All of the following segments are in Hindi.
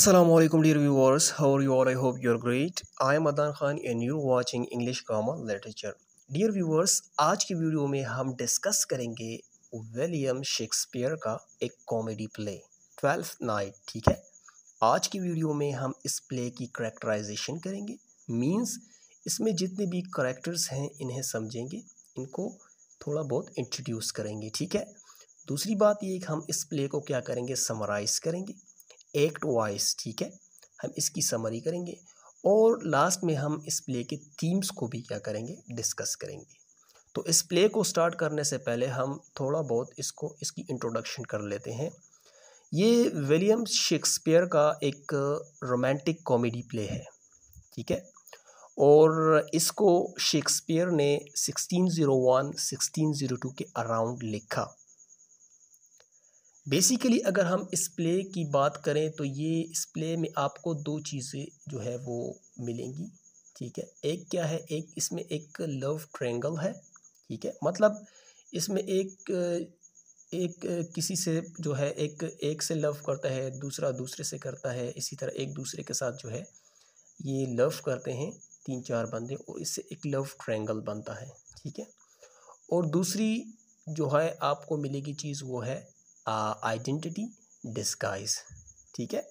Assalamualaikum dear viewers, how are you all? I hope you're great. I am Adan Khan and you're watching English Grammar Literature. Dear viewers, आज की वीडियो में हम डिस्कस करेंगे विलियम शेक्सपियर का एक कॉमेडी प्ले ट्वेल्थ नाइट ठीक है आज की वीडियो में हम इस प्ले की करेक्टराइजेशन करेंगे मींस इसमें जितने भी करेक्टर्स हैं इन्हें समझेंगे इनको थोड़ा बहुत इंट्रोड्यूस करेंगे ठीक है दूसरी बात ये हम इस प्ले को क्या करेंगे समराइज़ करेंगे एक्ट वॉइस ठीक है हम इसकी समरी करेंगे और लास्ट में हम इस प्ले के थीम्स को भी क्या करेंगे डिस्कस करेंगे तो इस प्ले को स्टार्ट करने से पहले हम थोड़ा बहुत इसको इसकी इंट्रोडक्शन कर लेते हैं ये विलियम शेक्सपियर का एक रोमांटिक कॉमेडी प्ले है ठीक है और इसको शेक्सपियर ने 1601, 1602 के अराउंड लिखा बेसिकली अगर हम इस प्ले की बात करें तो ये इस प्ले में आपको दो चीज़ें जो है वो मिलेंगी ठीक है एक क्या है एक इसमें एक लव ट्रेंगल है ठीक है मतलब इसमें एक एक किसी से जो है एक एक से लव करता है दूसरा दूसरे से करता है इसी तरह एक दूसरे के साथ जो है ये लव करते हैं तीन चार बंदे और इससे एक लव ट्रेंगल बनता है ठीक है और दूसरी जो है आपको मिलेगी चीज़ वो है आइडेंटिटी डिस्काइज ठीक है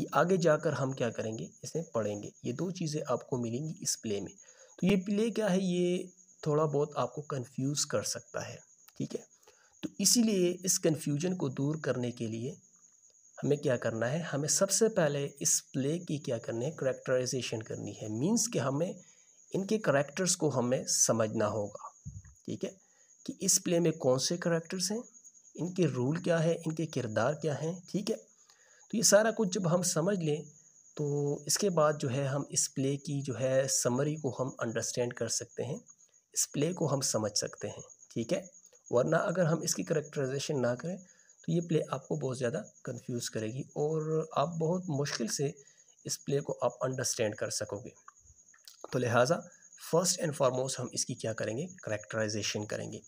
ये आगे जाकर हम क्या करेंगे इसे पढ़ेंगे ये दो चीज़ें आपको मिलेंगी इस प्ले में तो ये प्ले क्या है ये थोड़ा बहुत आपको कंफ्यूज कर सकता है ठीक है तो इसीलिए इस कंफ्यूजन को दूर करने के लिए हमें क्या करना है हमें सबसे पहले इस प्ले की क्या करनी है करेक्टराइजेशन करनी है मींस कि हमें इनके करेक्टर्स को हमें समझना होगा ठीक है कि इस प्ले में कौन से करेक्टर्स हैं इनके रूल क्या है इनके किरदार क्या हैं ठीक है तो ये सारा कुछ जब हम समझ लें तो इसके बाद जो है हम इस प्ले की जो है समरी को हम अंडरस्टैंड कर सकते हैं इस प्ले को हम समझ सकते हैं ठीक है वरना अगर हम इसकी करेक्टराइजेशन ना करें तो ये प्ले आपको बहुत ज़्यादा कंफ्यूज करेगी और आप बहुत मुश्किल से इस प्ले को आप अंडरस्टैंड कर सकोगे तो लिहाजा फ़र्स्ट एंड फॉरमोस्ट हम इसकी क्या करेंगे करेक्टराइजेशन करेंगे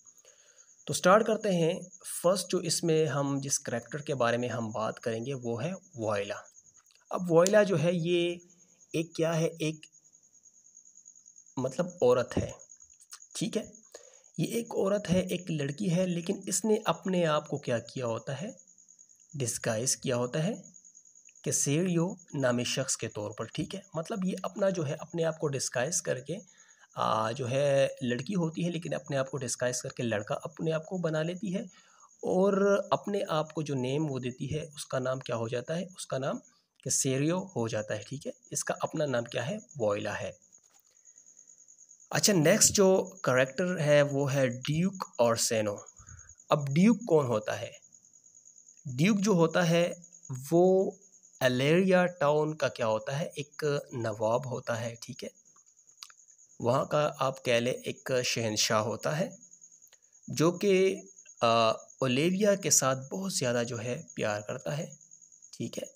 तो स्टार्ट करते हैं फर्स्ट जो इसमें हम जिस करेक्टर के बारे में हम बात करेंगे वो है वॉयला अब वॉयला जो है ये एक क्या है एक मतलब औरत है ठीक है ये एक औरत है एक लड़की है लेकिन इसने अपने आप को क्या किया होता है डिस्गाइज किया होता है कि सेड़ियो नामी शख्स के तौर पर ठीक है मतलब ये अपना जो है अपने आप को डिस्काइज़ करके जो है लड़की होती है लेकिन अपने आप को डिस्काइज करके लड़का अपने आप को बना लेती है और अपने आप को जो नेम वो देती है उसका नाम क्या हो जाता है उसका नाम सेरियो हो जाता है ठीक है इसका अपना नाम क्या है वॉयला है अच्छा नेक्स्ट जो करेक्टर है वो है ड्यूक और सेनो अब ड्यूक कौन होता है ड्यूक जो होता है वो एलेरिया टाउन का क्या होता है एक नवाब होता है ठीक है वहाँ का आप कह लें एक शहनशाह होता है जो कि ओलेविया के साथ बहुत ज़्यादा जो है प्यार करता है ठीक है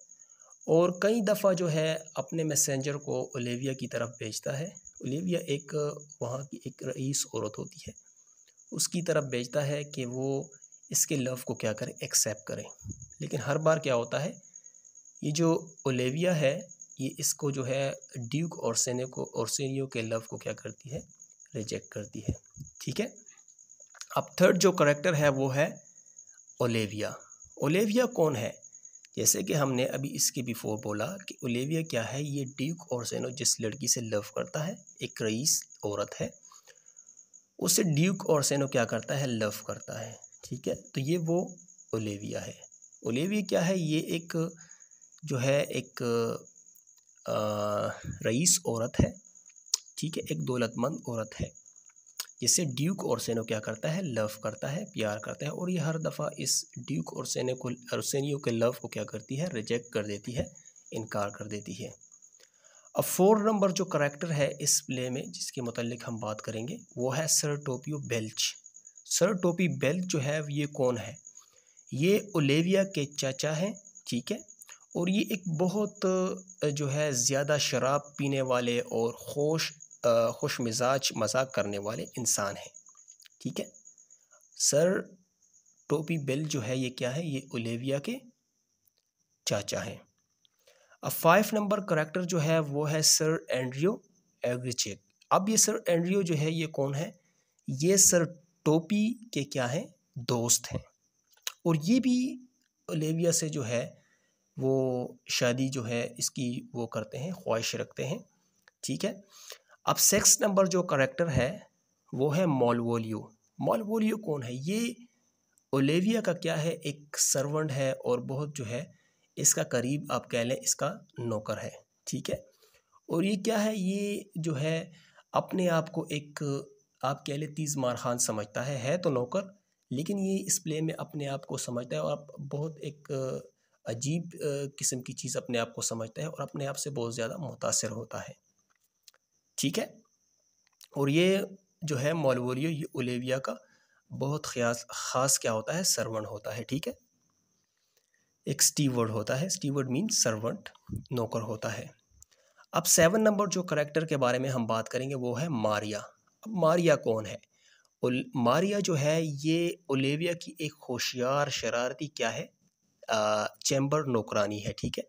और कई दफ़ा जो है अपने मैसेंजर को ओलेविया की तरफ भेजता है ओलेविया एक वहाँ की एक रईस औरत होती है उसकी तरफ भेजता है कि वो इसके लव को क्या करें एक्सेप्ट करें लेकिन हर बार क्या होता है ये जो ओलेविया है ये इसको जो है ड्यूक और सेने को और सेनियो के लव को क्या करती है रिजेक्ट करती है ठीक है अब थर्ड जो करेक्टर है वो है ओलेविया ओलेविया कौन है जैसे कि हमने अभी इसके बिफोर बोला कि ओलेविया क्या है ये ड्यूक और सेनो जिस लड़की से लव करता है एक रईस औरत है उसे ड्यूक और सेनो क्या करता है लव करता है ठीक है तो ये वो ओलेविया है ओलेविया क्या है ये एक जो है एक रईस औरत है ठीक है एक दौलतमंद औरत है जिससे ड्यूक और सेनो क्या करता है लव करता है प्यार करता है और ये हर दफ़ा इस ड्यूक और सेने को और सेनियो के लव को क्या करती है रिजेक्ट कर देती है इनकार कर देती है अब फोर नंबर जो करेक्टर है इस प्ले में जिसके मतलब हम बात करेंगे वो है sir Toby Belch sir Toby Belch जो है ये कौन है ये ओलेविया के चाचा हैं ठीक है और ये एक बहुत जो है ज़्यादा शराब पीने वाले और खोश खुश मिजाज मजाक करने वाले इंसान हैं ठीक है सर टोपी बेल जो है ये क्या है ये ओलेविया के चाचा हैं अब फाइव नंबर करेक्टर जो है वो है सर एंड्रियो एग्रीचेक अब ये सर एंड्रियो जो है ये कौन है ये सर टोपी के क्या हैं दोस्त हैं और ये भी ओलेविया से जो है वो शादी जो है इसकी वो करते हैं ख्वाहिश रखते हैं ठीक है अब सेक्स नंबर जो करेक्टर है वो है मॉलवोलियो मॉलवोलियो कौन है ये ओलेविया का क्या है एक सर्वेंट है और बहुत जो है इसका करीब आप कह लें इसका नौकर है ठीक है और ये क्या है ये जो है अपने आप को एक आप कह लें तीज मार खान समझता है है तो नौकर लेकिन ये इस प्ले में अपने आप को समझता है और बहुत एक अजीब किस्म की चीज़ अपने आप को समझता है और अपने आप से बहुत ज़्यादा मुतासर होता है ठीक है और ये जो है मोलवोरियो ये ओलेविया का बहुत ख्यास ख़ास क्या होता है सर्वण होता है ठीक है एक स्टीवर्ड होता है स्टीवर्ड मीन सर्वेंट नौकर होता है अब सेवन नंबर जो करेक्टर के बारे में हम बात करेंगे वो है मारिया अब मारिया कौन है उल, मारिया जो है ये ओलेविया की एक होशियार शरारती क्या है चैम्बर नौकरानी है ठीक है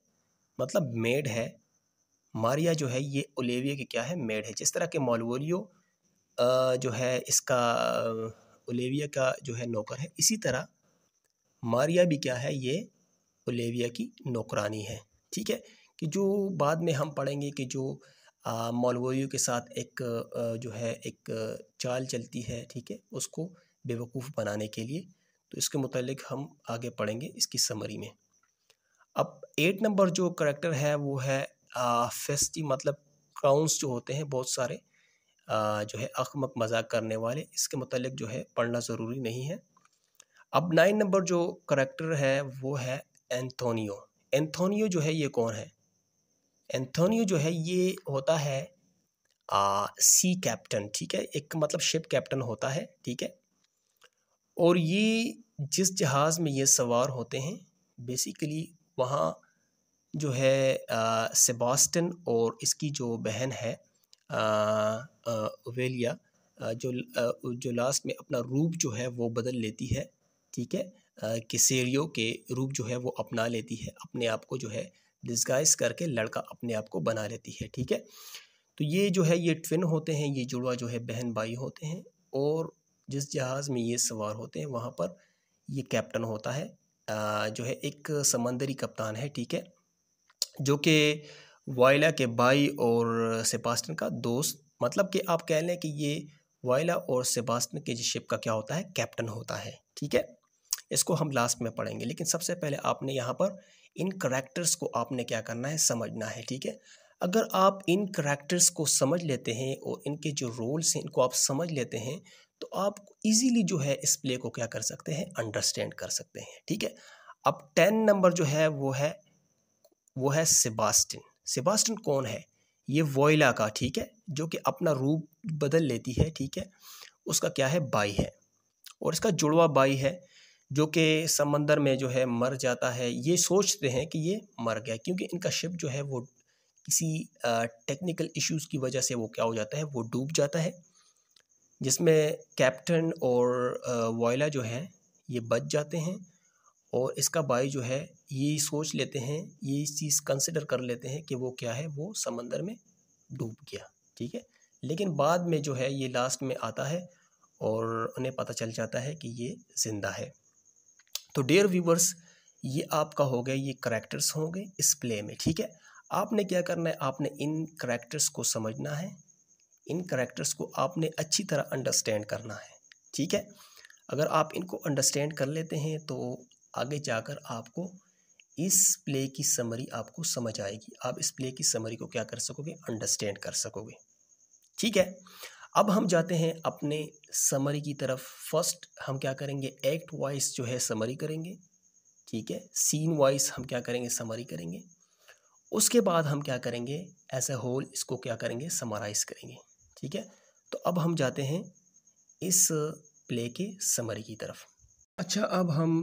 मतलब मेड है मारिया जो है ये ओलेविया की क्या है मेड है जिस तरह के मॉलवोलियो जो है इसका ओलेविया का जो है नौकर है इसी तरह मारिया भी क्या है ये ओलेविया की नौकरानी है ठीक है कि जो बाद में हम पढ़ेंगे कि जो मॉलवोलियो के साथ एक आ, जो है एक चाल चलती है ठीक है उसको बेवकूफ़ बनाने के लिए तो इसके मतलब हम आगे पढ़ेंगे इसकी समरी में अब एट नंबर जो करेक्टर है वो है फेस्टी मतलब क्राउंस जो होते हैं बहुत सारे आ, जो है अखमक मजाक करने वाले इसके मतलब जो है पढ़ना ज़रूरी नहीं है अब नाइन नंबर जो करेक्टर है वो है एंथोनियो एंथोनियो जो है ये कौन है एंथोनियो जो है ये होता है आ, सी कैप्टन ठीक है एक मतलब शिप कैप्टन होता है ठीक है और ये जिस जहाज़ में ये सवार होते हैं बेसिकली वहाँ जो है सेबास्टन और इसकी जो बहन है ओवेलिया जो आ, जो लास्ट में अपना रूप जो है वो बदल लेती है ठीक है किसेरियो के रूप जो है वो अपना लेती है अपने आप को जो है डिस्गाइज करके लड़का अपने आप को बना लेती है ठीक है तो ये जो है ये ट्विन होते हैं ये जुड़वा जो है बहन भाई होते हैं और जिस जहाज़ में ये सवार होते हैं वहाँ पर ये कैप्टन होता है जो है एक समंदरी कप्तान है ठीक है जो कि वायला के बाई और सेबास्टन का दोस्त मतलब कि आप कह लें कि ये वायला और सेबास्टन के शिप का क्या होता है कैप्टन होता है ठीक है इसको हम लास्ट में पढ़ेंगे लेकिन सबसे पहले आपने यहाँ पर इन करैक्टर्स को आपने क्या करना है समझना है ठीक है अगर आप इन करैक्टर्स को समझ लेते हैं और इनके जो रोल्स हैं इनको आप समझ लेते हैं तो आप इजीली जो है इस प्ले को क्या कर सकते हैं अंडरस्टैंड कर सकते हैं ठीक है अब टेन नंबर जो है वो है वो है सेबास्टिन सेबास्टिन कौन है ये वोइला का ठीक है जो कि अपना रूप बदल लेती है ठीक है उसका क्या है बाई है और इसका जुड़वा बाई है जो कि समंदर में जो है मर जाता है ये सोचते हैं कि ये मर गया क्योंकि इनका शिप जो है वो किसी टेक्निकल इश्यूज़ की वजह से वो क्या हो जाता है वो डूब जाता है जिसमें कैप्टन और वॉयला जो है ये बच जाते हैं और इसका भाई जो है ये सोच लेते हैं ये इस चीज़ कंसिडर कर लेते हैं कि वो क्या है वो समंदर में डूब गया ठीक है लेकिन बाद में जो है ये लास्ट में आता है और उन्हें पता चल जाता है कि ये ज़िंदा है तो डेयर व्यूवर्स ये आपका हो गया ये करेक्टर्स होंगे इस प्ले में ठीक है आपने क्या करना है आपने इन करेक्टर्स को समझना है इन करेक्टर्स को आपने अच्छी तरह अंडरस्टैंड करना है ठीक है अगर आप इनको अंडरस्टैंड कर लेते हैं तो आगे जाकर आपको इस प्ले की समरी आपको समझ आएगी आप इस प्ले की समरी को क्या कर सकोगे अंडरस्टैंड कर सकोगे ठीक है अब हम जाते हैं अपने समरी की तरफ फर्स्ट हम क्या करेंगे एक्ट वाइज जो है समरी करेंगे ठीक है सीन वाइज हम क्या करेंगे समरी करेंगे उसके बाद हम क्या करेंगे एज ए होल इसको क्या करेंगे समराइज़ करेंगे ठीक है तो अब हम जाते हैं इस प्ले के समरी की तरफ अच्छा अब हम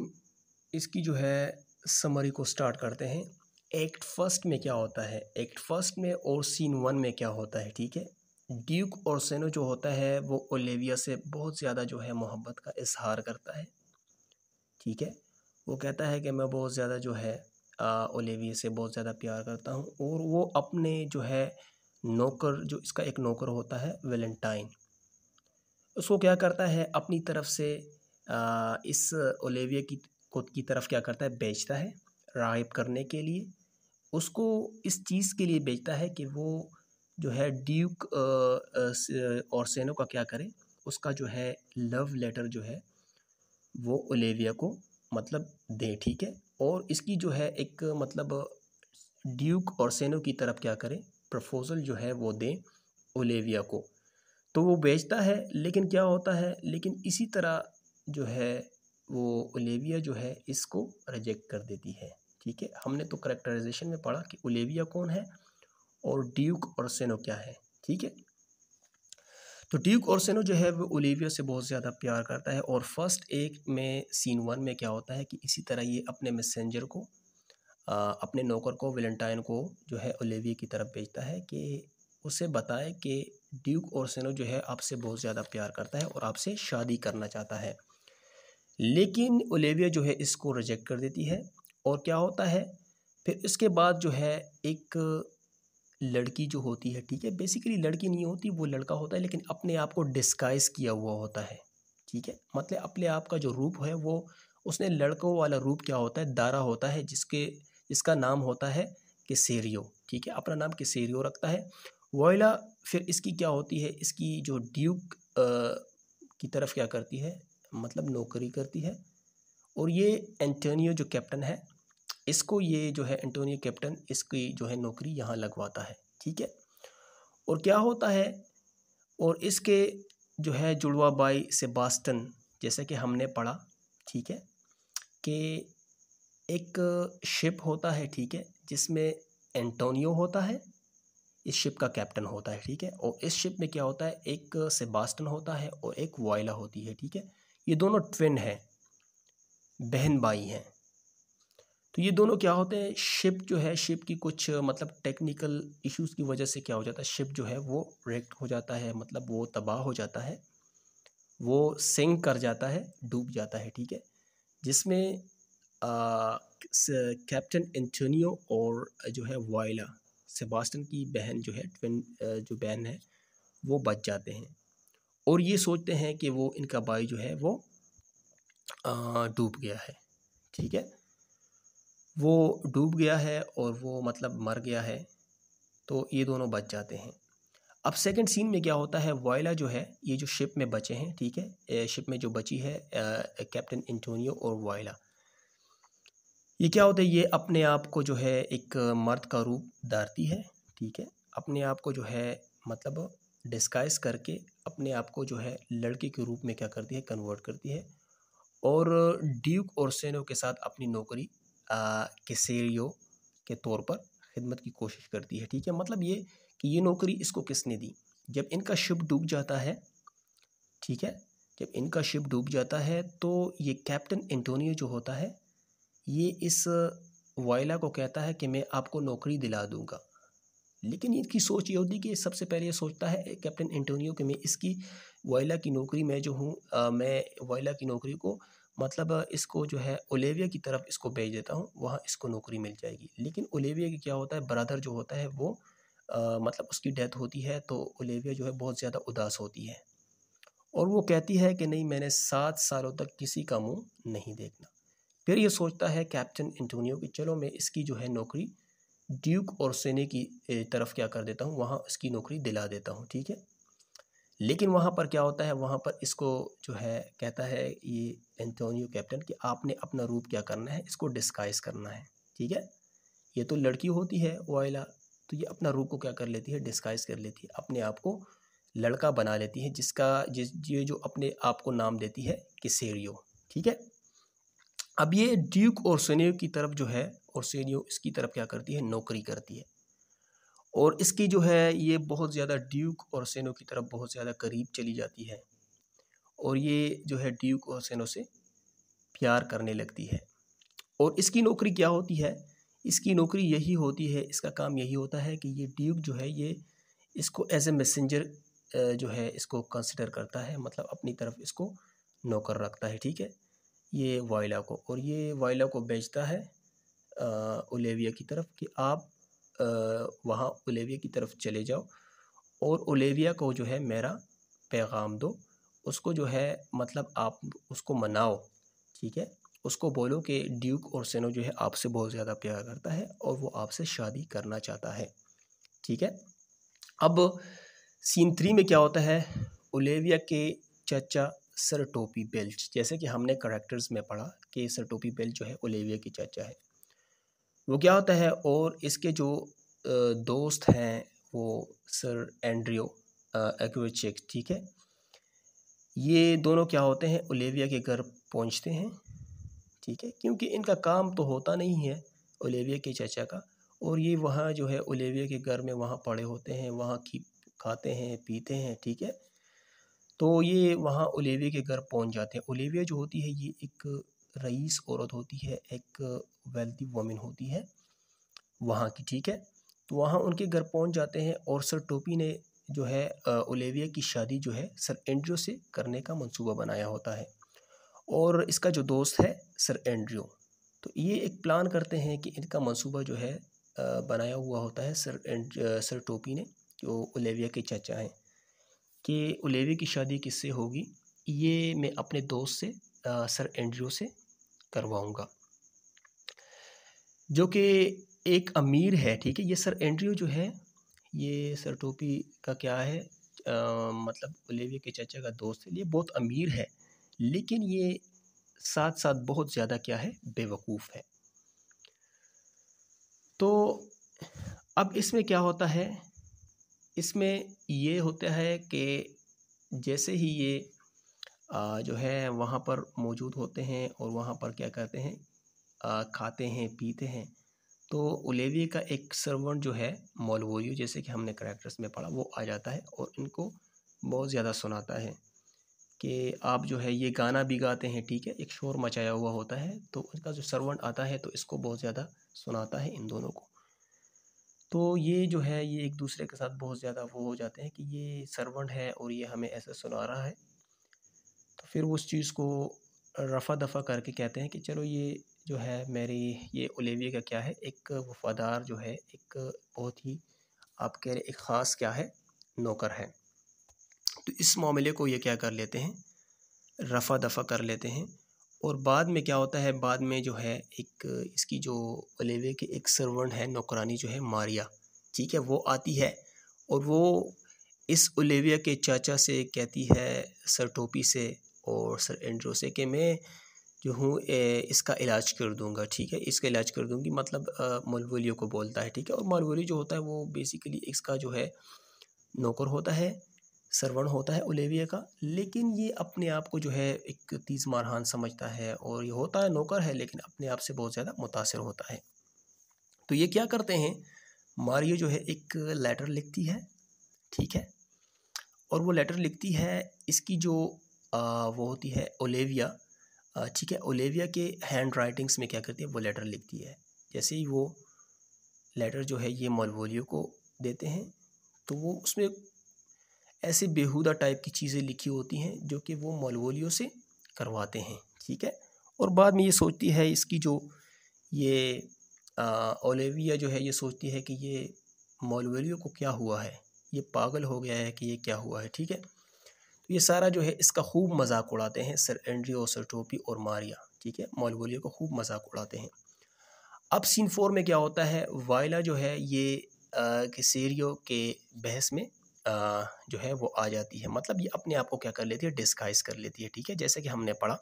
इसकी जो है समरी को स्टार्ट करते हैं एक्ट फर्स्ट में क्या होता है एक्ट फर्स्ट में और सीन वन में क्या होता है ठीक है ड्यूक और सेनो जो होता है वो ओलेविया से बहुत ज़्यादा जो है मोहब्बत का इजहार करता है ठीक है वो कहता है कि मैं बहुत ज़्यादा जो है ओलेविया से बहुत ज़्यादा प्यार करता हूँ और वो अपने जो है नौकर जो इसका एक नौकर होता है वेलेंटाइन उसको क्या करता है अपनी तरफ से इस ओलेविया की खुद की तरफ क्या करता है बेचता है राहब करने के लिए उसको इस चीज़ के लिए बेचता है कि वो जो है ड्यूक और सेनो का क्या करे उसका जो है लव लेटर जो है वो ओलेविया को मतलब दें ठीक है और इसकी जो है एक मतलब ड्यूक और सेनो की तरफ क्या करें प्रपोज़ल जो है वो दें ओलेविया को तो वो बेचता है लेकिन क्या होता है लेकिन इसी तरह जो है वो ओलेविया जो है इसको रिजेक्ट कर देती है ठीक है हमने तो करेक्टराइजेशन में पढ़ा कि ओलेविया कौन है और ड्यूक और सेनो क्या है ठीक है तो ड्यूक और सेनो जो है वो ओलेविया से बहुत ज़्यादा प्यार करता है और फर्स्ट एक में सीन वन में क्या होता है कि इसी तरह ये अपने मैसेंजर को अपने नौकर को वेलेंटाइन को जो है ओलेविया की तरफ भेजता है कि उसे बताए कि ड्यूक और सेनो जो है आपसे बहुत ज़्यादा प्यार करता है और आपसे शादी करना चाहता है लेकिन ओलेविया जो है इसको रिजेक्ट कर देती है और क्या होता है फिर इसके बाद जो है एक लड़की जो होती है ठीक है बेसिकली लड़की नहीं होती वो लड़का होता है लेकिन अपने आप को डिस्काइज किया हुआ होता है ठीक है मतलब अपने आप का जो रूप है वो उसने लड़कों वाला रूप क्या होता है दारा होता है जिसके इसका नाम होता है किसेरियो ठीक है अपना नाम किसेरियो रखता है वॉयला फिर इसकी क्या होती है इसकी जो ड्यूक की तरफ क्या करती है मतलब नौकरी करती है और ये एंटोनियो जो कैप्टन है इसको ये जो है एंटोनियो कैप्टन इसकी जो है नौकरी यहाँ लगवाता है ठीक है और क्या होता है और इसके जो है जुड़वा बाई सेबास्टन जैसे कि हमने पढ़ा ठीक है कि एक शिप होता है ठीक है जिसमें एंटोनियो होता है इस शिप का कैप्टन होता है ठीक है और इस शिप में क्या होता है एक सेबास्टन होता है और एक वॉयला होती है ठीक है ये दोनों ट्विन हैं बहन भाई हैं तो ये दोनों क्या होते हैं शिप जो है शिप की कुछ मतलब टेक्निकल इश्यूज की वजह से क्या हो जाता है शिप जो है वो रेक्ट हो जाता है मतलब वो तबाह हो जाता है वो सिंक कर जाता है डूब जाता है ठीक है जिसमें कैप्टन एंटोनियो और जो है वायला सेबास्टन की बहन जो है ट्विन जो बहन है वो बच जाते हैं और ये सोचते हैं कि वो इनका भाई जो है वो डूब गया है ठीक है वो डूब गया है और वो मतलब मर गया है तो ये दोनों बच जाते हैं अब सेकंड सीन में क्या होता है वायला जो है ये जो शिप में बचे हैं ठीक है शिप में जो बची है कैप्टन एंटोनियो और वायला ये क्या होता है ये अपने आप को जो है एक मर्द का रूप धारती है ठीक है अपने आप को जो है मतलब डिस्काइज करके अपने आप को जो है लड़के के रूप में क्या करती है कन्वर्ट करती है और ड्यूक और सेनो के साथ अपनी नौकरी के सेलियो के तौर पर खिदमत की कोशिश करती है ठीक है मतलब ये कि ये नौकरी इसको किसने दी जब इनका शिप डूब जाता है ठीक है जब इनका शिप डूब जाता है तो ये कैप्टन एंटोनियो जो होता है ये इस वायला को कहता है कि मैं आपको नौकरी दिला दूंगा लेकिन इसकी सोच ये होती कि सबसे पहले ये सोचता है कैप्टन एंटोनियो कि मैं इसकी वायला की नौकरी मैं जो हूँ मैं वायला की नौकरी को मतलब इसको जो है ओलेविया की तरफ इसको भेज देता हूँ वहाँ इसको नौकरी मिल जाएगी लेकिन ओलेविया की क्या होता है ब्रदर जो होता है वो आ, मतलब उसकी डेथ होती है तो ओलेविया जो है बहुत ज़्यादा उदास होती है और वो कहती है कि नहीं मैंने सात सालों तक किसी का मुँह नहीं देखना फिर ये सोचता है कैप्टन एंटोनियो कि चलो मैं इसकी जो है नौकरी ड्यूक और सेने की तरफ क्या कर देता हूँ वहाँ इसकी नौकरी दिला देता हूँ ठीक है लेकिन वहाँ पर क्या होता है वहाँ पर इसको जो है कहता है ये एंटोनियो कैप्टन कि आपने अपना रूप क्या करना है इसको डिस्काइज करना है ठीक है ये तो लड़की होती है वाइला तो ये अपना रूप को क्या कर लेती है डिस्काइज कर लेती है अपने आप को लड़का बना लेती है जिसका जिस ये जो अपने आप को नाम देती है किसेरियो ठीक है अब ये ड्यूक और सोनियो की तरफ जो है और सोनियो इसकी तरफ क्या करती है नौकरी करती है और इसकी जो है ये बहुत ज़्यादा ड्यूक और सेनो की तरफ बहुत ज़्यादा करीब चली जाती है और ये जो है ड्यूक और सेनो से प्यार करने लगती है और इसकी नौकरी क्या होती है इसकी नौकरी यही होती है इसका काम यही होता है कि ये ड्यूक जो है ये इसको एज ए मैसेंजर जो है इसको कंसिडर करता है मतलब अपनी तरफ इसको नौकर रखता है ठीक है ये वायला को और ये वायला को बेचता है ओलेविया की तरफ कि आप वहाँ ओलेविया की तरफ चले जाओ और ओलेविया को जो है मेरा पैगाम दो उसको जो है मतलब आप उसको मनाओ ठीक है उसको बोलो कि ड्यूक और सेनो जो है आपसे बहुत ज़्यादा प्यार करता है और वो आपसे शादी करना चाहता है ठीक है अब सीन थ्री में क्या होता है ओलेविया के चचा सर टोपी बेल्च जैसे कि हमने करेक्टर्स में पढ़ा कि सर टोपी बेल्च जो है ओलेविया की चाचा है वो क्या होता है और इसके जो दोस्त हैं वो सर एंड्रियो एक्वेचिक ठीक है ये दोनों क्या होते हैं ओलेविया के घर पहुंचते हैं ठीक है क्योंकि इनका काम तो होता नहीं है ओलेविया के चाचा का और ये वहाँ जो है ओलेविया के घर में वहाँ पड़े होते हैं वहाँ की खाते हैं पीते हैं ठीक है तो ये वहाँ ओलेविया के घर पहुँच जाते हैं ओलेविया जो होती है ये एक रईस औरत होती है एक वेल्दी वमेन होती है वहाँ की ठीक है तो वहाँ उनके घर पहुँच जाते हैं और सर टोपी ने जो है ओलेविया की शादी जो है सर एंड्रियो से करने का मंसूबा बनाया होता है और इसका जो दोस्त है सर एंड्रियो तो ये एक प्लान करते हैं कि इनका मंसूबा जो है बनाया हुआ होता है सर एंड सर टोपी ने जो ओलेविया के चाचा हैं कि उलेवी की शादी किससे होगी ये मैं अपने दोस्त से आ, सर एंड्रियो से करवाऊँगा जो कि एक अमीर है ठीक है ये सर एंड्रियो जो है ये सर टोपी का क्या है आ, मतलब उलेवी के चाचा का दोस्त है ये बहुत अमीर है लेकिन ये साथ साथ बहुत ज़्यादा क्या है बेवकूफ़ है तो अब इसमें क्या होता है इसमें ये होता है कि जैसे ही ये जो है वहाँ पर मौजूद होते हैं और वहाँ पर क्या करते हैं खाते हैं पीते हैं तो उलेवी का एक सर्वेंट जो है मोलवोरियो जैसे कि हमने करेक्टर्स में पढ़ा वो आ जाता है और इनको बहुत ज़्यादा सुनाता है कि आप जो है ये गाना भी गाते हैं ठीक है एक शोर मचाया हुआ होता है तो उनका जो सर्वेंट आता है तो इसको बहुत ज़्यादा सुनाता है इन दोनों को तो ये जो है ये एक दूसरे के साथ बहुत ज़्यादा वो हो जाते हैं कि ये सर्वेंट है और ये हमें ऐसा सुना रहा है तो फिर उस चीज़ को रफ़ा दफ़ा करके कहते हैं कि चलो ये जो है मेरी ये ओलेविए का क्या है एक वफ़ादार जो है एक बहुत ही आप कह रहे एक ख़ास क्या है नौकर है तो इस मामले को ये क्या कर लेते हैं रफ़ा दफ़ा कर लेते हैं और बाद में क्या होता है बाद में जो है एक इसकी जो वलेवे के एक सर्वेंट है नौकरानी जो है मारिया ठीक है वो आती है और वो इस ओलेविया के चाचा से कहती है सर टोपी से और सर एंड्रो से कि मैं जो हूँ इसका इलाज कर दूँगा ठीक है इसका इलाज कर दूँगी मतलब मलवोलियो को बोलता है ठीक है और मलवोली जो होता है वो बेसिकली इसका जो है नौकर होता है सरवण होता है ओलेविया का लेकिन ये अपने आप को जो है एक तीज मारहान समझता है और ये होता है नौकर है लेकिन अपने आप से बहुत ज़्यादा मुतासर होता है तो ये क्या करते हैं मारियो जो है एक लेटर लिखती है ठीक है और वो लेटर लिखती है इसकी जो आ, वो होती है ओलेविया ठीक है ओलेविया के हैंड राइटिंग्स में क्या करती है वो लेटर लिखती है जैसे ही वो लेटर जो है ये मलवोलियो को देते हैं तो वो उसमें ऐसे बेहुदा टाइप की चीज़ें लिखी होती हैं जो कि वो मौलवोलियों से करवाते हैं ठीक है और बाद में ये सोचती है इसकी जो ये ओलेविया जो है ये सोचती है कि ये मौलवलियों को क्या हुआ है ये पागल हो गया है कि ये क्या हुआ है ठीक है तो ये सारा जो है इसका खूब मजाक उड़ाते हैं सर एंड्रियो सर टोपी और मारिया ठीक है मौलवलियों का खूब मजाक उड़ाते हैं अब सीन फोर में क्या होता है वायला जो है ये किसेरियो के बहस में जो है वो आ जाती है मतलब ये अपने आप को क्या कर लेती है डिस्काइज कर लेती है ठीक है जैसे कि हमने पढ़ा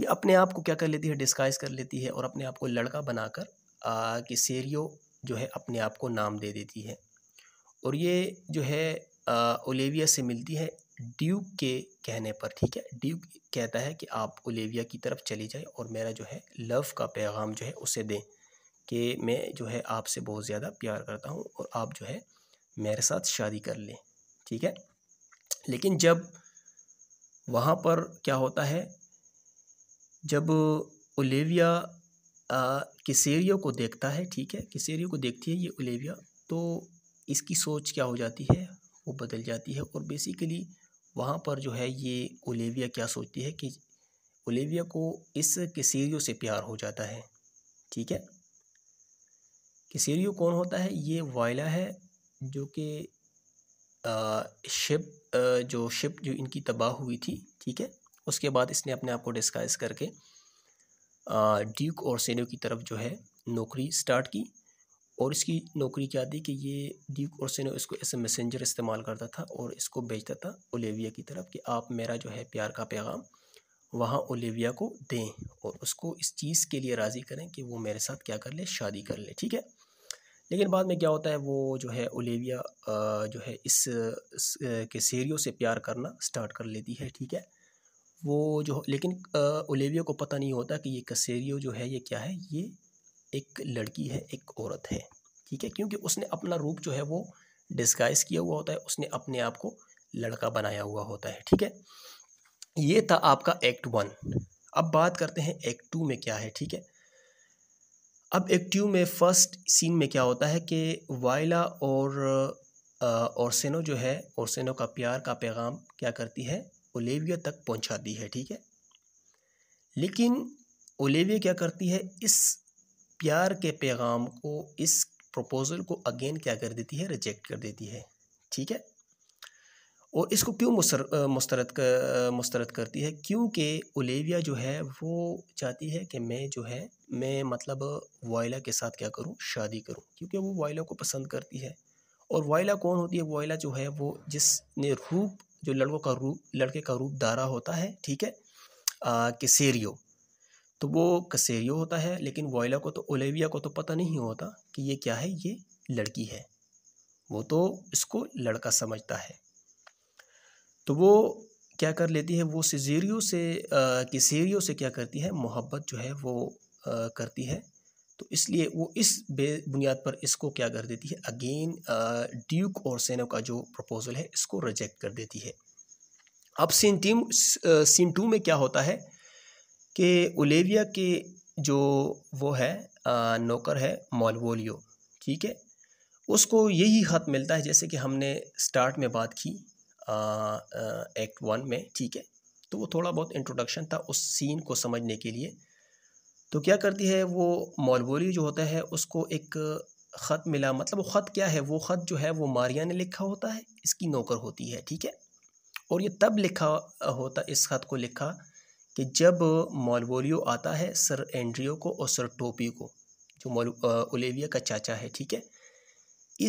ये अपने आप को क्या कर लेती है डिस्काइज कर लेती है और अपने आप को लड़का बनाकर कि सेरियो जो है अपने आप को नाम दे देती है और ये जो है ओलेविया से मिलती है ड्यूक के कहने पर ठीक है ड्यूक कहता है कि आप ओलेविया की तरफ चली जाए और मेरा जो है लव का पैगाम जो है उसे दें कि मैं जो है आपसे बहुत ज़्यादा प्यार करता हूँ और आप जो है मेरे साथ शादी कर ले ठीक है लेकिन जब वहाँ पर क्या होता है जब ओलेविया किसेरियो को देखता है ठीक है किसेरियो को देखती है ये ओलेविया तो इसकी सोच क्या हो जाती है वो बदल जाती है और बेसिकली वहाँ पर जो है ये ओलेविया क्या सोचती है कि ओलेविया को इस किसेरियो से प्यार हो जाता है ठीक है किसेरियो कौन होता है ये वायला है जो कि शिप जो शिप जो इनकी तबाह हुई थी ठीक है उसके बाद इसने अपने आप को डिस्काइज करके ड्यूक और सेनो की तरफ जो है नौकरी स्टार्ट की और इसकी नौकरी क्या थी कि ये ड्यूक और सेनो इसको ऐसे मैसेंजर इस्तेमाल करता था और इसको भेजता था ओलेविया की तरफ कि आप मेरा जो है प्यार का पैगाम वहाँ ओलेविया को दें और उसको इस चीज़ के लिए राज़ी करें कि वो मेरे साथ क्या कर ले शादी कर ले ठीक है लेकिन बाद में क्या होता है वो जो है ओलेविया जो है इस, के सीरियो से प्यार करना स्टार्ट कर लेती है ठीक है वो जो लेकिन ओलेविया को पता नहीं होता कि ये कसेरियो जो है ये क्या है ये एक लड़की है एक औरत है ठीक है क्योंकि उसने अपना रूप जो है वो डिस्गाइज किया हुआ होता है उसने अपने आप को लड़का बनाया हुआ होता है ठीक है ये था आपका एक्ट वन अब बात करते हैं एक्ट टू में क्या है ठीक है अब एक्टिव में फर्स्ट सीन में क्या होता है कि वायला और औरसेनो जो है औरसेनो का प्यार का पैगाम क्या करती है ओलेविया तक पहुंचाती है ठीक है लेकिन ओलेविया क्या करती है इस प्यार के पैगाम को इस प्रपोज़ल को अगेन क्या कर देती है रिजेक्ट कर देती है ठीक है और इसको क्यों मुस्तरद मुस्तरद करती है क्योंकि ओलेविया जो है वो चाहती है कि मैं जो है मैं मतलब वॉयला के साथ क्या करूँ शादी करूँ क्योंकि वो वॉयला को पसंद करती है और वायला कौन होती है वॉयला जो है वो जिसने रूप जो लड़कों का रूप लड़के का रूप दारा होता है ठीक है कसेरियो तो वो कसेरियो होता है लेकिन वॉयला को तो ओलेविया को तो पता नहीं होता कि ये क्या है ये लड़की है वो तो इसको लड़का समझता है तो वो क्या कर लेती है वो सिजेरियो से किसेरियो से क्या करती है मोहब्बत जो है वो करती है तो इसलिए वो इस बुनियाद पर इसको क्या कर देती है अगेन ड्यूक और सेनो का जो प्रपोज़ल है इसको रिजेक्ट कर देती है अब सीन टीम सीन टू में क्या होता है कि ओलेविया के जो वो है आ, नौकर है मॉलवोलियो ठीक है उसको यही ख़त मिलता है जैसे कि हमने स्टार्ट में बात की एक्ट वन में ठीक है तो वो थोड़ा बहुत इंट्रोडक्शन था उस सीन को समझने के लिए तो क्या करती है वो मौलबोरी जो होता है उसको एक ख़त मिला मतलब वो ख़त क्या है वो ख़त जो है वो मारिया ने लिखा होता है इसकी नौकर होती है ठीक है और ये तब लिखा होता इस ख़त को लिखा कि जब मौलवोलियो आता है सर एंड्रियो को और सर टोपी को जो मॉल ओलेविया का चाचा है ठीक है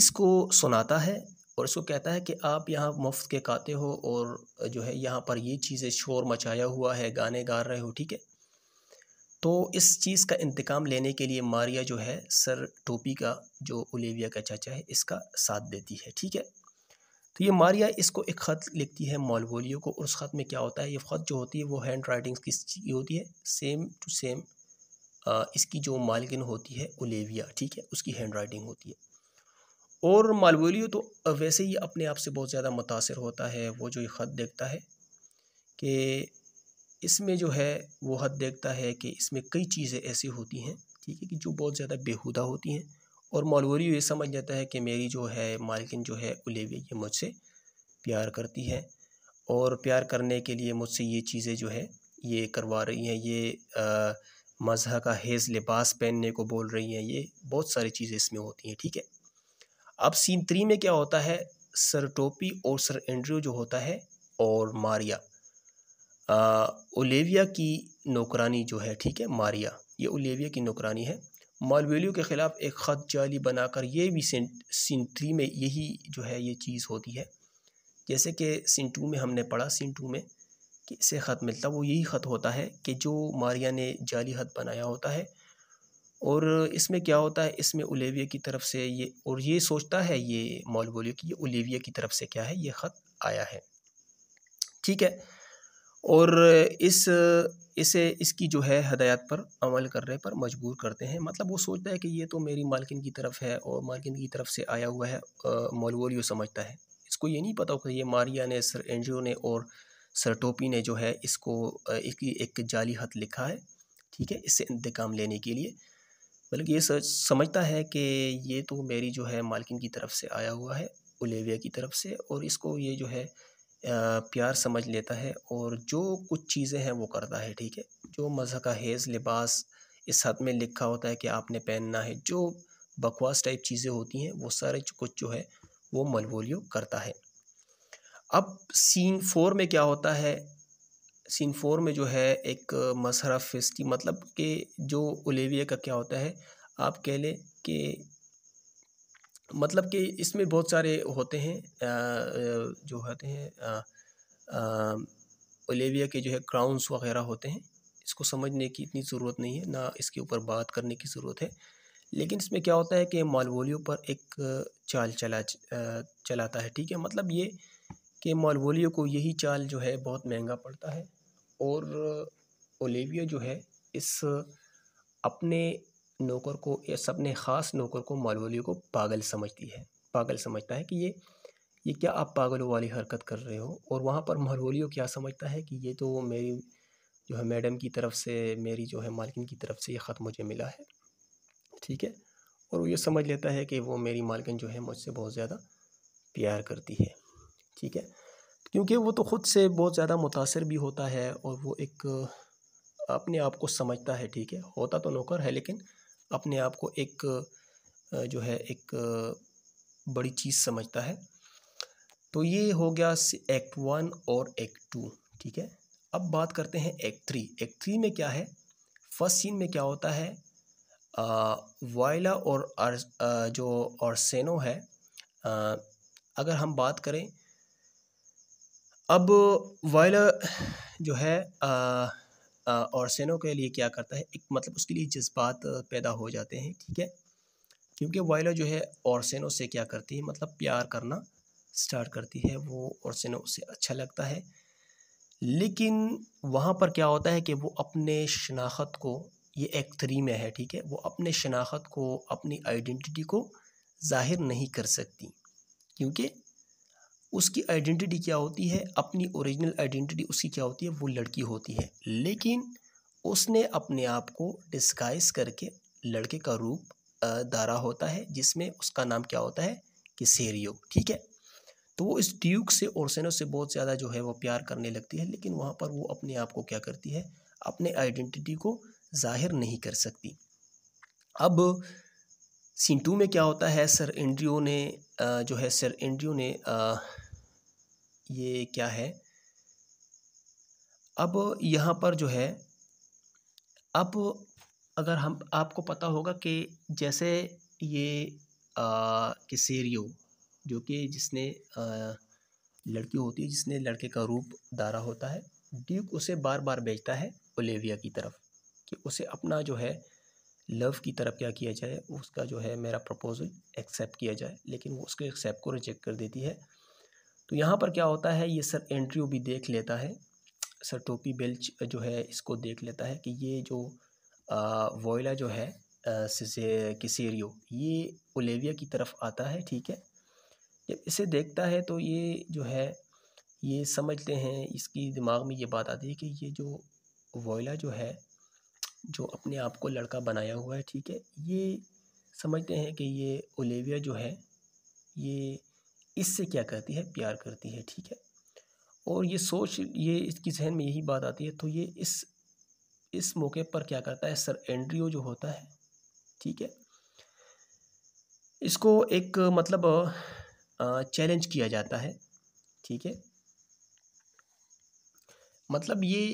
इसको सुनाता है और इसको कहता है कि आप यहाँ मुफ्त के काते हो और जो है यहाँ पर ये चीज़ें शोर मचाया हुआ है गाने गा रहे हो ठीक है तो इस चीज़ का इंतकाम लेने के लिए मारिया जो है सर टोपी का जो ओलेविया का चाचा है इसका साथ देती है ठीक है तो ये मारिया इसको एक ख़त लिखती है मॉलवोलियो को और उस ख़त में क्या होता है ये ख़त जो होती है वो हैंड राइटिंग्स की होती है सेम टू सेम आ, इसकी जो मालकिन होती है ओलेविया ठीक है उसकी हैंड राइटिंग होती है और मालवोलियो तो वैसे ही अपने आप से बहुत ज़्यादा मुतासर होता है वो जो ये ख़त देखता है कि इसमें जो है वो हद देखता है कि इसमें कई चीज़ें ऐसी होती हैं ठीक है कि जो बहुत ज़्यादा बेहुदा होती हैं और मौलवरी ये समझ जाता है कि मेरी जो है मालकिन जो है उलेविया ये मुझसे प्यार करती है और प्यार करने के लिए मुझसे ये चीज़ें जो है ये करवा रही हैं ये मजह का हेज़ लिबास पहनने को बोल रही हैं ये बहुत सारी चीज़ें इसमें होती हैं ठीक है अब सीन थ्री में क्या होता है सर टोपी और सर एंड्रयू जो होता है और मारिया ओलेविया की नौकरानी जो है ठीक है मारिया ये ओलेविया की नौकरानी है मालवेलियो के ख़िलाफ़ एक ख़त जाली बनाकर ये भी सेंट थ्री में यही जो है ये चीज़ होती है जैसे कि टू में हमने पढ़ा टू में कि इसे ख़त मिलता वो यही ख़त होता है कि जो मारिया ने जाली ख़त बनाया होता है और इसमें क्या होता है इसमें ओलेविया की तरफ से ये और ये सोचता है ये मालवेलियो की ओलेविया की तरफ से क्या है ये ख़त आया है ठीक है और इस इसे इसकी जो है हदायत पर अमल करने पर मजबूर करते हैं मतलब वो सोचता है कि ये तो मेरी मालकिन की तरफ है और मालकिन की तरफ से आया हुआ है मोलवोलियो समझता है इसको ये नहीं पता होता ये मारिया ने सर एनजीओ ने और सर टोपी ने जो है इसको इसकी एक जाली हथ लिखा है ठीक है इससे इंतकाम लेने के लिए बल्कि ये समझता है कि ये तो मेरी जो है मालकिन की तरफ से आया हुआ है ओलेविया की तरफ से और इसको ये जो है प्यार समझ लेता है और जो कुछ चीज़ें हैं वो करता है ठीक है जो मज़ह का हेज़ लिबास इस हद में लिखा होता है कि आपने पहनना है जो बकवास टाइप चीज़ें होती हैं वो सारे कुछ जो है वो मलबोलियो करता है अब सीन फोर में क्या होता है सीन फोर में जो है एक मसहरा फिस्टी मतलब कि जो उलेविया का क्या होता है आप कह लें कि मतलब कि इसमें बहुत सारे होते हैं जो होते हैं ओलेविया के जो है क्राउन्स वगैरह होते हैं इसको समझने की इतनी ज़रूरत नहीं है ना इसके ऊपर बात करने की ज़रूरत है लेकिन इसमें क्या होता है कि मालवोलियों पर एक चाल चला चलाता है ठीक है मतलब ये कि मालवोलियों को यही चाल जो है बहुत महंगा पड़ता है और ओलेविया जो है इस अपने नौकर को अपने ख़ास नौकर को मालवली को पागल समझती है पागल समझता है कि ये ये क्या आप पागलों वाली हरकत कर रहे हो और वहाँ पर मालवलियों क्या समझता है कि ये तो मेरी जो है मैडम की तरफ से मेरी जो है मालकिन की तरफ से ये ख़त मुझे मिला है ठीक है और वो ये समझ लेता है कि वो मेरी मालकिन जो है मुझसे बहुत ज़्यादा प्यार करती है ठीक है क्योंकि वो तो ख़ुद से बहुत ज़्यादा मुतासर भी होता है और वो एक अपने आप को समझता है ठीक है होता तो नौकर है लेकिन अपने आप को एक जो है एक बड़ी चीज़ समझता है तो ये हो गया एक्ट वन और एक्ट टू ठीक है अब बात करते हैं एक्ट थ्री एक्ट थ्री में क्या है फर्स्ट सीन में क्या होता है वायला और आर, आ, जो ऑर्सेनो है आ, अगर हम बात करें अब वायला जो है आ, और सेनों के लिए क्या करता है एक मतलब उसके लिए जज्बात पैदा हो जाते हैं ठीक है क्योंकि वायलो जो है सेनों से क्या करती है मतलब प्यार करना स्टार्ट करती है वो औरसेनो उसे अच्छा लगता है लेकिन वहाँ पर क्या होता है कि वो अपने शनाख्त को ये एक थ्री में है ठीक है वो अपने शनाख्त को अपनी आइडेंटिटी को ज़ाहिर नहीं कर सकती क्योंकि उसकी आइडेंटिटी क्या होती है अपनी ओरिजिनल आइडेंटिटी उसकी क्या होती है वो लड़की होती है लेकिन उसने अपने आप को डिस्काइज करके लड़के का रूप धारा होता है जिसमें उसका नाम क्या होता है कि सेरियो ठीक है तो वो इस ड्यूक से और सेनो से बहुत ज़्यादा जो है वो प्यार करने लगती है लेकिन वहाँ पर वो अपने आप को क्या करती है अपने आइडेंटिटी को जाहिर नहीं कर सकती अब सीन टू में क्या होता है सर एंड्रियो ने जो है सर एंड्रियो ने ये क्या है अब यहाँ पर जो है अब अगर हम आपको पता होगा कि जैसे ये किसेरियो जो कि जिसने आ, लड़की होती है जिसने लड़के का रूप दारा होता है ड्यूक उसे बार बार भेजता है ओलेविया की तरफ कि उसे अपना जो है लव की तरफ क्या किया जाए उसका जो है मेरा प्रपोज़ल एक्सेप्ट किया जाए लेकिन वो उसके एक्सेप्ट को रिजेक्ट कर देती है तो यहाँ पर क्या होता है ये सर एंट्रियो भी देख लेता है सर टोपी बेल्च जो है इसको देख लेता है कि ये जो वोयला जो है किसेरियो ये ओलेविया की तरफ आता है ठीक है जब इसे देखता है तो ये जो है ये समझते हैं इसकी दिमाग में ये बात आती है कि ये जो वोयला जो है जो अपने आप को लड़का बनाया हुआ है ठीक है ये समझते हैं कि ये ओलेविया जो है ये इससे क्या करती है प्यार करती है ठीक है और ये सोच ये इसकी जहन में यही बात आती है तो ये इस इस मौके पर क्या करता है सर एंड्रियो जो होता है ठीक है इसको एक मतलब चैलेंज किया जाता है ठीक है मतलब ये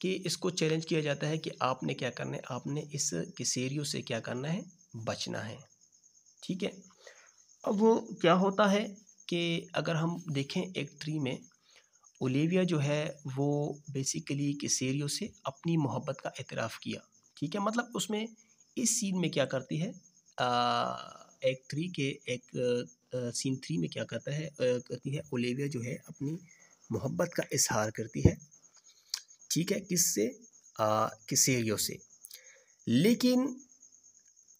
कि इसको चैलेंज किया जाता है कि आपने क्या करना है आपने इस किसेरियो से क्या करना है बचना है ठीक है अब क्या होता है कि अगर हम देखें एक्ट थ्री में ओलेविया जो है वो बेसिकली किसेरियो से अपनी मोहब्बत का एतराफ़ किया ठीक है मतलब उसमें इस सीन में क्या करती है एक्ट थ्री के एक सीन थ्री में क्या करता है करती है ओलेविया जो है अपनी मोहब्बत का इजहार करती है ठीक है किससे किसेरियो से लेकिन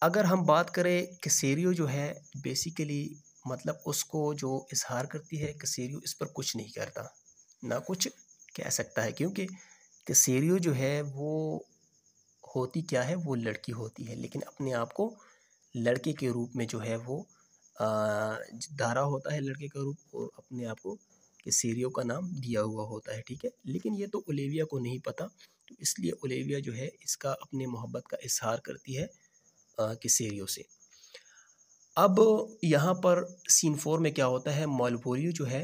अगर हम बात करें किसेरियो जो है बेसिकली मतलब उसको जो इजहार करती है कसेरियो इस पर कुछ नहीं करता ना कुछ कह सकता है क्योंकि कसेरियो जो है वो होती क्या है वो लड़की होती है लेकिन अपने आप को लड़के के रूप में जो है वो धारा होता है लड़के का रूप और अपने आप को सीरियो का नाम दिया हुआ होता है ठीक है लेकिन ये तो ओलेविया को नहीं पता तो इसलिए ओलेविया जो है इसका अपने मोहब्बत का इजहार करती है किसेरियो से अब यहाँ पर सीन फोर में क्या होता है मॉलबोरियो जो है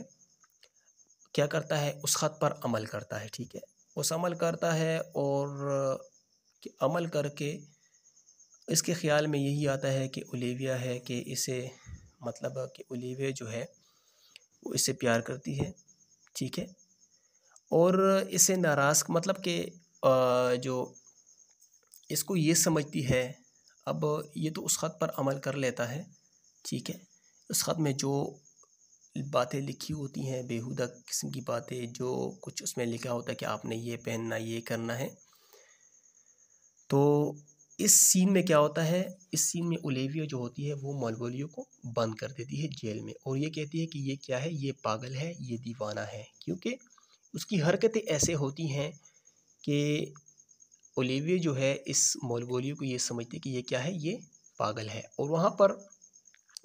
क्या करता है उस ख़त पर अमल करता है ठीक है उस अमल करता है और अमल करके इसके ख़्याल में यही आता है कि ओलिविया है कि इसे मतलब कि ओलिविया जो है वो इसे प्यार करती है ठीक है और इसे नाराज़ मतलब कि जो इसको ये समझती है अब ये तो उस ख़त पर अमल कर लेता है ठीक है उस ख़त में जो बातें लिखी होती हैं बेहुदा किस्म की बातें जो कुछ उसमें लिखा होता है कि आपने ये पहनना ये करना है तो इस सीन में क्या होता है इस सीन में उलेविया जो होती है वो मलबोलियो को बंद कर देती है जेल में और ये कहती है कि ये क्या है ये पागल है ये दीवाना है क्योंकि उसकी हरकतें ऐसे होती हैं कि ओलिविया जो है इस मलबोलियो को ये समझती है कि ये क्या है ये पागल है और वहाँ पर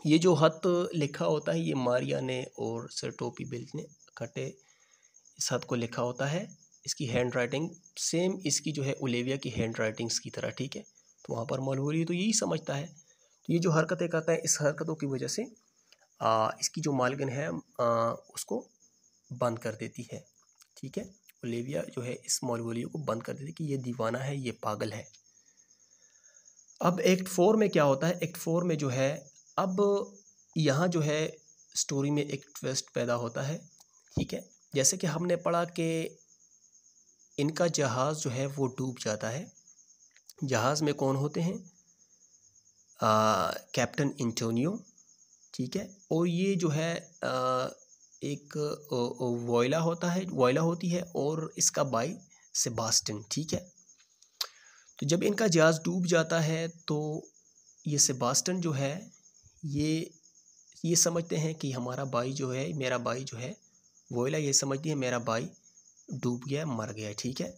ये जो हत लिखा होता है ये मारिया ने और सरटोपी बिल्ज ने कटे इस हत को लिखा होता है इसकी हैंड राइटिंग सेम इसकी जो है ओलेविया की हैंड राइटिंग्स की तरह ठीक है तो वहाँ पर मलहूरी तो यही समझता है तो ये जो हरकतें करता है इस हरकतों की वजह से आ, इसकी जो मालगन है आ, उसको बंद कर देती है ठीक है ओलेविया जो है इस मौलवलियों को बंद कर देती है कि ये दीवाना है ये पागल है अब एक्ट फोर में क्या होता है एक्ट फोर में जो है अब यहाँ जो है स्टोरी में एक ट्विस्ट पैदा होता है ठीक है जैसे कि हमने पढ़ा कि इनका जहाज़ जो है वो डूब जाता है जहाज़ में कौन होते हैं कैप्टन इंटोनियो ठीक है और ये जो है आ, एक वॉयला होता है वॉयला होती है और इसका बाई सेबास्टन ठीक है तो जब इनका जहाज़ डूब जाता है तो ये सेबास्टन जो है ये ये समझते हैं कि हमारा भाई जो है मेरा भाई जो है वोयला ये समझती है मेरा भाई डूब गया मर गया ठीक है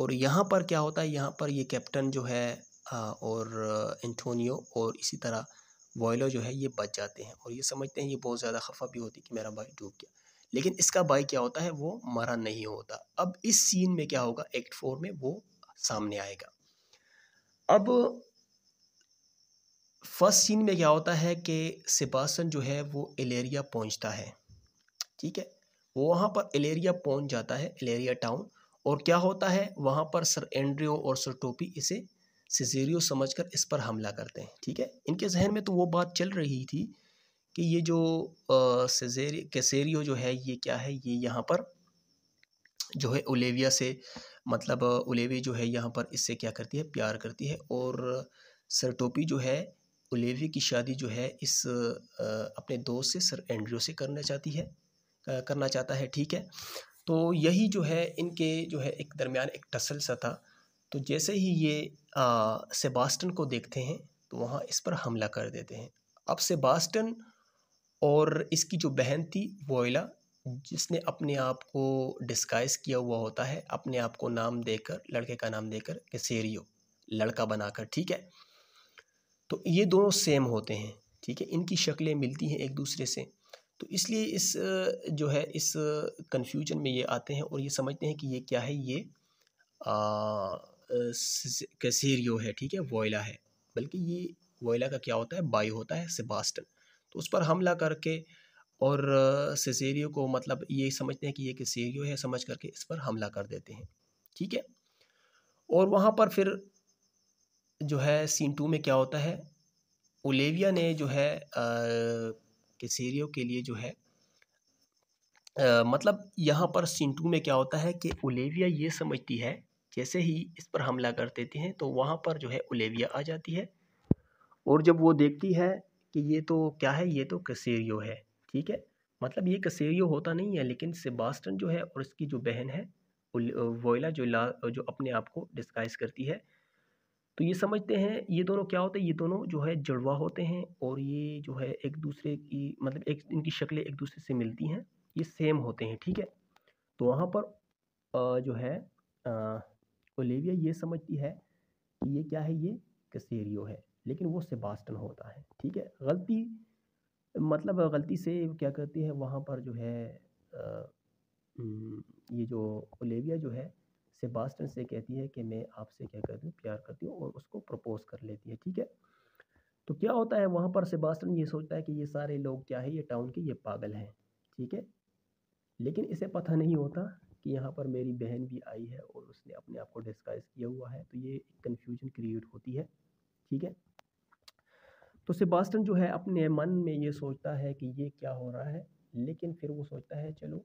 और यहाँ पर क्या होता है यहाँ पर ये कैप्टन जो है और एंटोनियो और इसी तरह वॉयलो जो है ये बच जाते हैं और ये समझते हैं ये बहुत ज़्यादा खफा भी होती कि मेरा भाई डूब गया लेकिन इसका भाई क्या होता है वो मरा नहीं होता अब इस सीन में क्या होगा एक्ट फोर में वो सामने आएगा अब फर्स्ट सीन में क्या होता है कि सिपासन जो है वो एलेरिया पहुंचता है ठीक है वो वहाँ पर एलेरिया पहुंच जाता है एलेरिया टाउन और क्या होता है वहाँ पर सर एंड्रियो और सर टोपी इसे सिजेरियो समझकर इस पर हमला करते हैं ठीक है इनके जहन में तो वो बात चल रही थी कि ये जो कैसेरियो जो है ये क्या है ये यहाँ पर जो है ओलेविया से मतलब ओलेविया जो है यहाँ पर इससे क्या करती है प्यार करती है और सरटोपी जो है ओलेवी की शादी जो है इस अपने दोस्त से सर एंड्रियो से करना चाहती है करना चाहता है ठीक है तो यही जो है इनके जो है एक दरमियान एक टसल सा था तो जैसे ही ये सेबास्टन को देखते हैं तो वहाँ इस पर हमला कर देते हैं अब सेबास्टन और इसकी जो बहन थी वोयला जिसने अपने आप को डिस्काइज किया हुआ होता है अपने आप को नाम देकर लड़के का नाम देकर कैसेरियो लड़का बनाकर ठीक है तो ये दोनों सेम होते हैं ठीक है इनकी शक्लें मिलती हैं एक दूसरे से तो इसलिए इस जो है इस कन्फ्यूजन में ये आते हैं और ये समझते हैं कि ये क्या है ये कैसेरियो है ठीक है वोयला है बल्कि ये वोयला का क्या होता है बाय होता है सेबास्टन तो उस पर हमला करके और सेसेरियो को मतलब ये समझते हैं कि ये कसेरियो है समझ करके इस पर हमला कर देते हैं ठीक है और वहाँ पर फिर जो है सीन टू में क्या होता है ओलेविया ने जो है केसेरियो के लिए जो है आ, मतलब यहाँ पर सीन टू में क्या होता है कि ओलेविया ये समझती है जैसे ही इस पर हमला कर देते हैं तो वहाँ पर जो है ओलेविया आ जाती है और जब वो देखती है कि ये तो क्या है ये तो कसेरियो है ठीक है मतलब ये कसेरियो होता नहीं है लेकिन सेबास्टन जो है और इसकी जो बहन है वोयला जो ला जो अपने आप को डिस्काइज करती है तो ये समझते हैं ये दोनों क्या होते हैं ये दोनों जो है जड़वा होते हैं और ये जो है एक दूसरे की मतलब एक इनकी शक्लें एक दूसरे से मिलती हैं ये सेम होते हैं ठीक है तो वहाँ पर जो है ओलेविया ये समझती है कि ये क्या है ये कसेरियो है लेकिन वो सेबास्टन होता है ठीक है गलती मतलब गलती से क्या करती है वहाँ पर जो है ये जो ओलेविया जो है सेबास्टन से कहती है कि मैं आपसे क्या करती हूँ प्यार करती हूँ और उसको प्रपोज कर लेती है ठीक है तो क्या होता है वहाँ पर सेबास्टन ये सोचता है कि ये सारे लोग क्या है ये टाउन के ये पागल हैं ठीक है लेकिन इसे पता नहीं होता कि यहाँ पर मेरी बहन भी आई है और उसने अपने आप को डिस्काइज किया हुआ है तो ये कन्फ्यूजन क्रिएट होती है ठीक है तो सेबास्टन जो है अपने मन में ये सोचता है कि ये क्या हो रहा है लेकिन फिर वो सोचता है चलो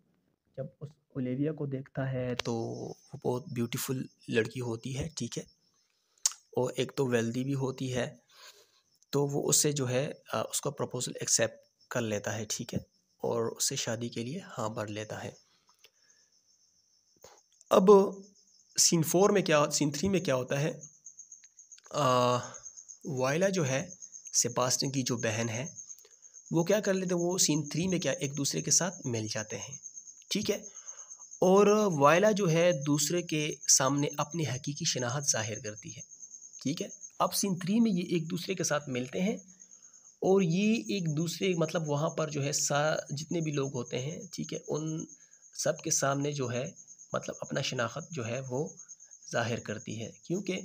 जब उस ओलेविया को देखता है तो वो बहुत ब्यूटीफुल लड़की होती है ठीक है और एक तो वेल्दी भी होती है तो वो उससे जो है उसका प्रपोज़ल एक्सेप्ट कर लेता है ठीक है और उससे शादी के लिए हाँ भर लेता है अब सीन फोर में क्या सीन थ्री में क्या होता है वायला जो है सेपास्टन की जो बहन है वो क्या कर लेते हैं वो सीन थ्री में क्या एक दूसरे के साथ मिल जाते हैं ठीक है और वायला जो है दूसरे के सामने अपनी हकीकी शनाहत ज़ाहिर करती है ठीक है अब सीन थ्री में ये एक दूसरे के साथ मिलते हैं और ये एक दूसरे मतलब वहाँ पर जो है सा जितने भी लोग होते हैं ठीक है उन सब के सामने जो है मतलब अपना शनाखत जो है वो ज़ाहिर करती है क्योंकि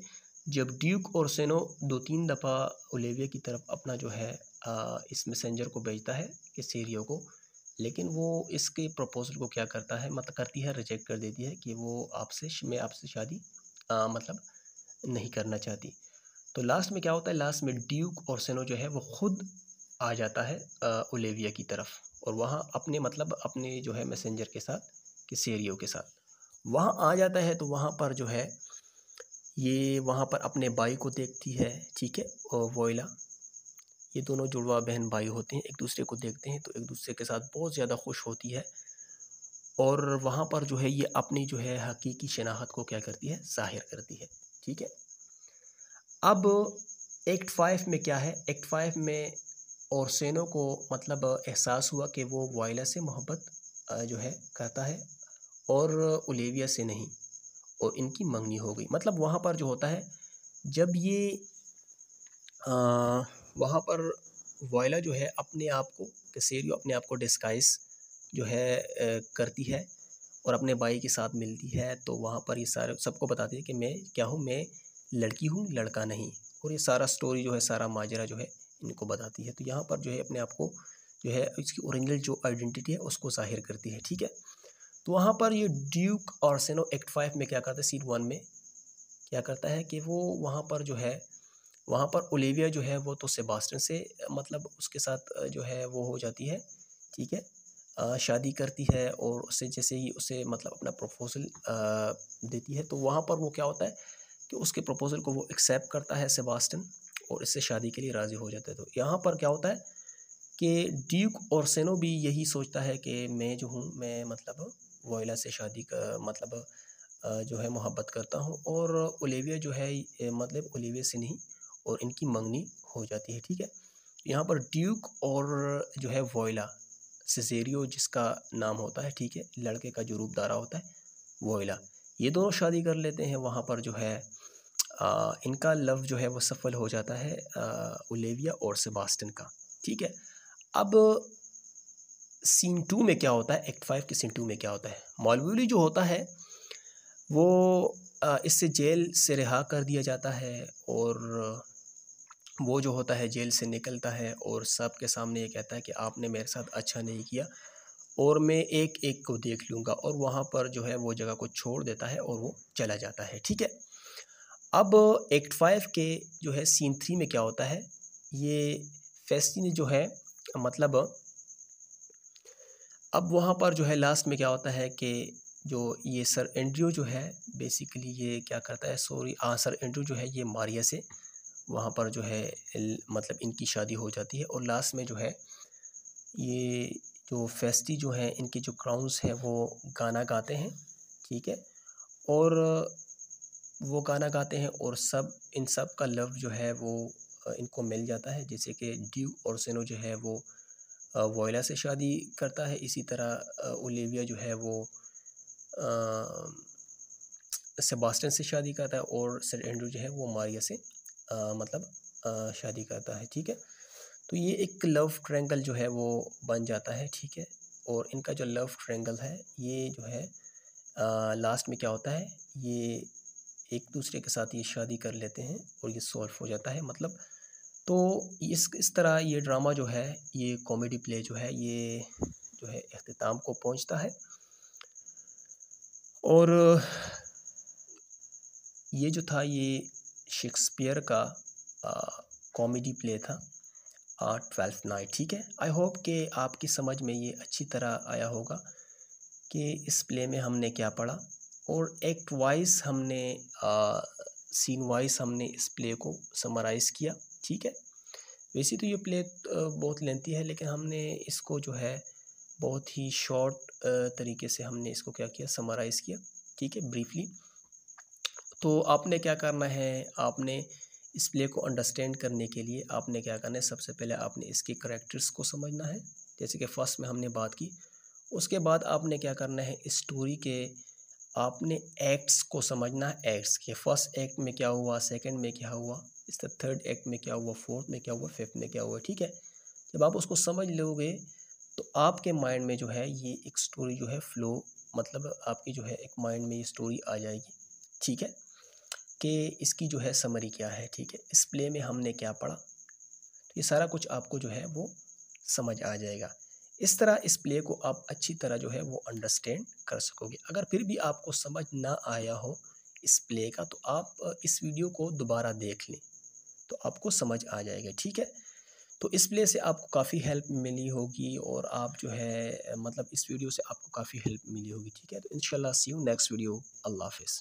जब ड्यूक और सेनो दो तीन दफ़ा ओलेविया की तरफ अपना जो है आ, इस मैसेंजर को भेजता है कि सीरियो को लेकिन वो इसके प्रपोज़ल को क्या करता है मतलब करती है रिजेक्ट कर देती है कि वो आपसे मैं आपसे शादी आ, मतलब नहीं करना चाहती तो लास्ट में क्या होता है लास्ट में ड्यूक और सेनो जो है वो खुद आ जाता है आ, ओलेविया की तरफ और वहाँ अपने मतलब अपने जो है मैसेंजर के साथ कि सेरियो के साथ वहाँ आ जाता है तो वहाँ पर जो है ये वहाँ पर अपने बाई को देखती है ठीक है वोइला वोयला ये दोनों जुड़वा बहन भाई होते हैं एक दूसरे को देखते हैं तो एक दूसरे के साथ बहुत ज़्यादा खुश होती है और वहाँ पर जो है ये अपनी जो है हकीकी शनाख्त को क्या करती है ज़ाहिर करती है ठीक है अब एक्ट फाइव में क्या है एक्ट फाइव में और सेनो को मतलब एहसास हुआ कि वो वायला से मोहब्बत जो है करता है और ओलेविया से नहीं और इनकी मंगनी हो गई मतलब वहाँ पर जो होता है जब ये आ, वहाँ पर वॉयला जो है अपने आप को कसेरियो अपने आप को डिस्काइज जो है करती है और अपने भाई के साथ मिलती है तो वहाँ पर ये सारे सबको बताती है कि मैं क्या हूँ मैं लड़की हूँ लड़का नहीं और ये सारा स्टोरी जो है सारा माजरा जो है इनको बताती है तो यहाँ पर जो है अपने आप को जो है इसकी ओरिजिनल जो आइडेंटिटी है उसको जाहिर करती है ठीक है तो वहाँ पर ये ड्यूक और सेनो एक्ट फाइव में क्या करता है सीट वन में क्या करता है कि वो वहाँ पर जो है वहाँ पर ओलिविया जो है वो तो सेबास्टन से मतलब उसके साथ जो है वो हो जाती है ठीक है शादी करती है और उससे जैसे ही उसे मतलब अपना प्रपोज़ल देती है तो वहाँ पर वो क्या होता है कि उसके प्रपोज़ल को वो एक्सेप्ट करता है सेबास्टन और इससे शादी के लिए राज़ी हो जाता है तो यहाँ पर क्या होता है कि ड्यूक और सेनो भी यही सोचता है कि मैं जो हूँ मैं मतलब वोयला से शादी का मतलब जो है मोहब्बत करता हूँ और ओलेविया जो है मतलब ओलेविया से नहीं और इनकी मंगनी हो जाती है ठीक है यहाँ पर ड्यूक और जो है वोयला सिजेरियो जिसका नाम होता है ठीक है लड़के का जो रूपदारा होता है वोयला ये दोनों शादी कर लेते हैं वहाँ पर जो है आ, इनका लव जो है वो सफल हो जाता है आ, उलेविया और सेबास्टन का ठीक है अब सीन टू में क्या होता है एक्ट फाइव के सीन टू में क्या होता है मॉलवली जो होता है वो इससे जेल से रिहा कर दिया जाता है और वो जो होता है जेल से निकलता है और सब के सामने ये कहता है कि आपने मेरे साथ अच्छा नहीं किया और मैं एक एक को देख लूँगा और वहाँ पर जो है वो जगह को छोड़ देता है और वो चला जाता है ठीक है अब एक्ट फाइव के जो है सीन थ्री में क्या होता है ये फेस्टिन जो है मतलब अब वहाँ पर जो है लास्ट में क्या होता है कि जो ये सर एंड्रियो जो है बेसिकली ये क्या करता है सॉरी हाँ सर एंड्रयू जो है ये मारिया से वहाँ पर जो है मतलब इनकी शादी हो जाती है और लास्ट में जो है ये जो फेस्टी जो है इनके जो क्राउन्स हैं वो गाना गाते हैं ठीक है और वो गाना गाते हैं और सब इन सब का लव जो है वो इनको मिल जाता है जैसे कि ड्यू और सेनो जो है वो वोला से शादी करता है इसी तरह ओलिविया जो है वो सेबास्टन से शादी करता है और सर एंड्रू जो है वो मारिया से मतलब शादी करता है ठीक है तो ये एक लव ट्रैंगल जो है वो बन जाता है ठीक है और इनका जो लव ट्रैंगल है ये जो है आ, लास्ट में क्या होता है ये एक दूसरे के साथ ये शादी कर लेते हैं और ये सॉल्व हो जाता है मतलब तो इस इस तरह ये ड्रामा जो है ये कॉमेडी प्ले जो है ये जो है अख्ताम को पहुंचता है और ये जो था ये शेक्सपियर का कॉमेडी प्ले था ट्वेल्थ नाइट ठीक है आई होप कि आपकी समझ में ये अच्छी तरह आया होगा कि इस प्ले में हमने क्या पढ़ा और एक्ट वाइज हमने आ, सीन वाइज हमने इस प्ले को समराइज़ किया ठीक है वैसे तो ये प्ले बहुत लेंथी है लेकिन हमने इसको जो है बहुत ही शॉर्ट तरीके से हमने इसको क्या किया समराइज़ किया ठीक है ब्रीफली तो आपने क्या करना है आपने इस प्ले को अंडरस्टैंड करने के लिए आपने क्या करना है सबसे पहले आपने इसके करेक्टर्स को समझना है जैसे कि फर्स्ट में हमने बात की उसके बाद आपने क्या करना है स्टोरी के आपने एक्ट्स को समझना है एक्ट्स के फर्स्ट एक्ट में क्या हुआ सेकंड में क्या हुआ इस तरह थर्ड एक्ट में क्या हुआ फोर्थ में क्या हुआ फिफ्थ में क्या हुआ ठीक है जब आप उसको समझ लोगे तो आपके माइंड में जो है ये एक स्टोरी जो है फ्लो मतलब आपकी जो है एक माइंड में ये स्टोरी आ जाएगी ठीक है कि इसकी जो है समरी क्या है ठीक है इस प्ले में हमने क्या पढ़ा तो ये सारा कुछ आपको जो है वो समझ आ जाएगा इस तरह इस प्ले को आप अच्छी तरह जो है वो अंडरस्टैंड कर सकोगे अगर फिर भी आपको समझ ना आया हो इस प्ले का तो आप इस वीडियो को दोबारा देख लें तो आपको समझ आ जाएगा ठीक है तो इस प्ले से आपको काफ़ी हेल्प मिली होगी और आप जो है मतलब इस वीडियो से आपको काफ़ी हेल्प मिली होगी ठीक है तो in see you next video अल्लाह हाफिज़